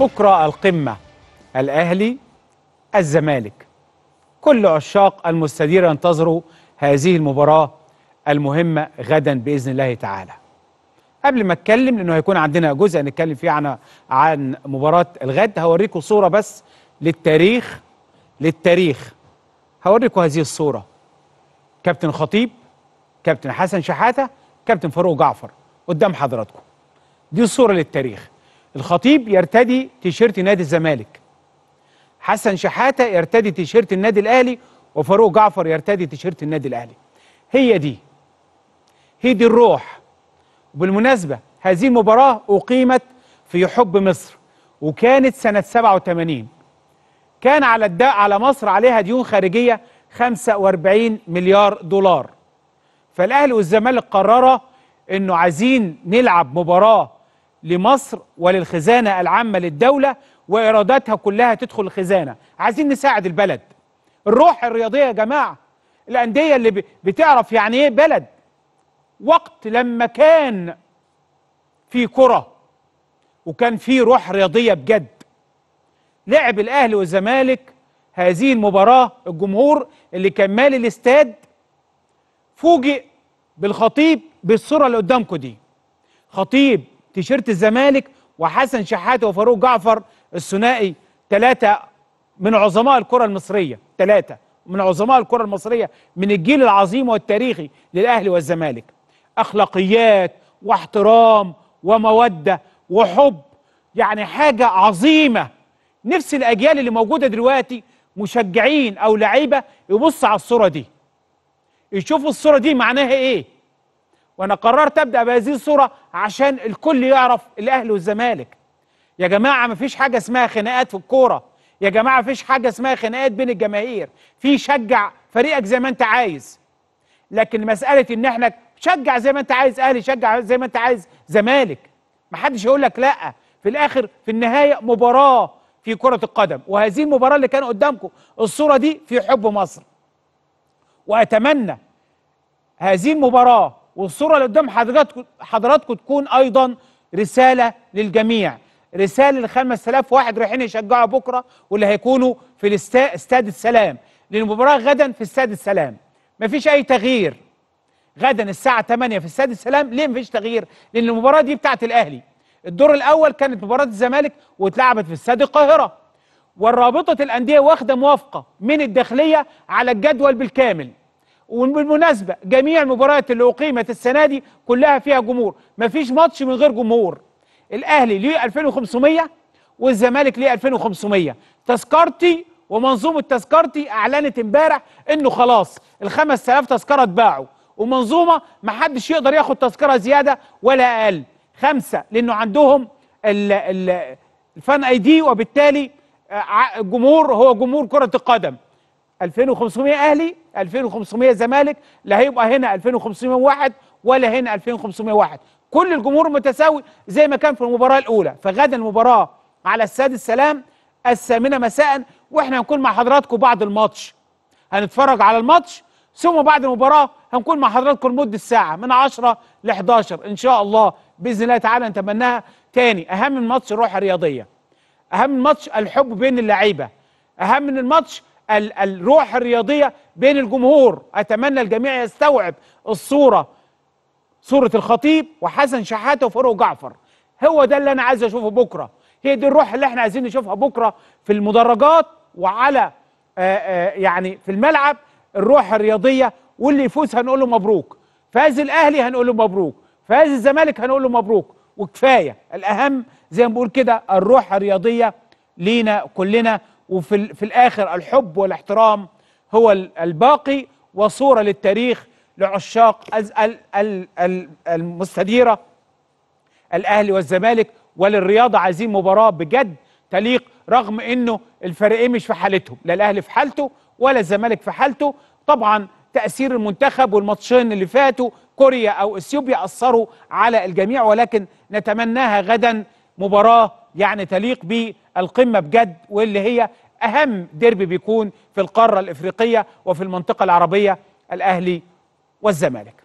بكرة القمة الأهلي الزمالك كل عشاق المستديرة ينتظروا هذه المباراة المهمة غدا بإذن الله تعالى قبل ما اتكلم لانه هيكون عندنا جزء نتكلم فيه عن عن مباراه الغد هوريكم صوره بس للتاريخ للتاريخ هوريكم هذه الصوره كابتن خطيب كابتن حسن شحاته كابتن فاروق جعفر قدام حضراتكم دي صوره للتاريخ الخطيب يرتدي تيشيرت نادي الزمالك حسن شحاته يرتدي تيشيرت النادي الاهلي وفاروق جعفر يرتدي تيشيرت النادي الاهلي هي دي هي دي الروح وبالمناسبه هذه المباراه اقيمت في حب مصر وكانت سنه 87 كان على الداء على مصر عليها ديون خارجيه 45 مليار دولار فالاهلي والزمالك قررا انه عايزين نلعب مباراه لمصر وللخزانة العامة للدولة وإيراداتها كلها تدخل الخزانة عايزين نساعد البلد الروح الرياضية يا جماعة الأندية اللي بتعرف يعني إيه بلد وقت لما كان في كرة وكان في روح رياضية بجد لعب الأهلي والزمالك هذه المباراة الجمهور اللي كان مالي الاستاد فوجئ بالخطيب بالصورة اللي قدامكم دي خطيب تيشيرت الزمالك وحسن شحاته وفاروق جعفر الثنائي ثلاثه من عظماء الكره المصريه ثلاثه من عظماء الكره المصريه من الجيل العظيم والتاريخي للاهلي والزمالك اخلاقيات واحترام وموده وحب يعني حاجه عظيمه نفس الاجيال اللي موجوده دلوقتي مشجعين او لعيبه يبص على الصوره دي يشوفوا الصوره دي معناها ايه وانا قررت ابدا بهذه الصوره عشان الكل يعرف الاهلي والزمالك يا جماعه مفيش حاجه اسمها خناقات في الكوره يا جماعه مفيش حاجه اسمها خناقات بين الجماهير في شجع فريقك زي ما انت عايز لكن مساله ان احنا شجع زي ما انت عايز اهلي شجع زي ما انت عايز زمالك محدش يقول لك لا في الاخر في النهايه مباراه في كره القدم وهذه المباراه اللي كان قدامكم الصوره دي في حب مصر واتمنى هذه المباراه والصوره اللي قدام حضراتكم حضراتكم تكون ايضا رساله للجميع رساله ل 5000 واحد رايحين يشجعوا بكره واللي هيكونوا في استاد السلام للمباراه غدا في استاد السلام مفيش اي تغيير غدا الساعه 8 في استاد السلام ليه مفيش تغيير لان المباراه دي بتاعه الاهلي الدور الاول كانت مباراه الزمالك واتلعبت في استاد القاهره والرابطه الانديه واخده موافقه من الداخليه على الجدول بالكامل وبالمناسبة جميع المباريات اللي أقيمت السنة دي كلها فيها جمهور مفيش ماتش من غير جمهور الأهلي ليه 2500 والزمالك ليه 2500 تذكرتي ومنظومة تذكرتي أعلنت امبارح إنه خلاص الـ 5000 تذكرة اتباعوا ومنظومة محدش يقدر ياخد تذكرة زيادة ولا أقل خمسة لأنه عندهم الـ الـ الفان اي دي وبالتالي الجمهور آه، هو جمهور كرة القدم 2500 اهلي 2500 زمالك لا هيبقى هنا 2501 ولا هنا 2501 كل الجمهور متساوي زي ما كان في المباراه الاولى فغدا المباراه على الساد السلام الثامنه مساء واحنا هنكون مع حضراتكم بعد الماتش هنتفرج على الماتش ثم بعد المباراه هنكون مع حضراتكم لمده ساعه من 10 ل 11 ان شاء الله باذن الله تعالى نتمناها تاني اهم من ماتش الروح الرياضيه اهم من ماتش الحب بين اللعيبه اهم من الماتش الروح الرياضية بين الجمهور أتمنى الجميع يستوعب الصورة صورة الخطيب وحسن شحاتة وفاروق جعفر هو ده اللي أنا عايز أشوفه بكرة هي دي الروح اللي احنا عايزين نشوفها بكرة في المدرجات وعلى آآ آه، آآ آه، يعني في الملعب الروح الرياضية واللي يفوز هنقول له مبروك فاز الأهلي هنقول له مبروك فاز الزمالك هنقول له مبروك وكفاية الأهم زي ما بقول كده الروح الرياضية لينا كلنا وفي في الآخر الحب والاحترام هو الباقي وصورة للتاريخ لعشاق المستديرة الأهلي والزمالك وللرياضة عايزين مباراة بجد تليق رغم انه الفريقين مش في حالتهم لا الاهلي في حالته ولا الزمالك في حالته طبعا تاثير المنتخب والماتشين اللي فاتوا كوريا او اثيوبيا اثروا على الجميع ولكن نتمناها غدا مباراه يعني تليق بالقمة بجد واللي هي أهم ديربي بيكون في القارة الإفريقية وفي المنطقة العربية الأهلي والزمالك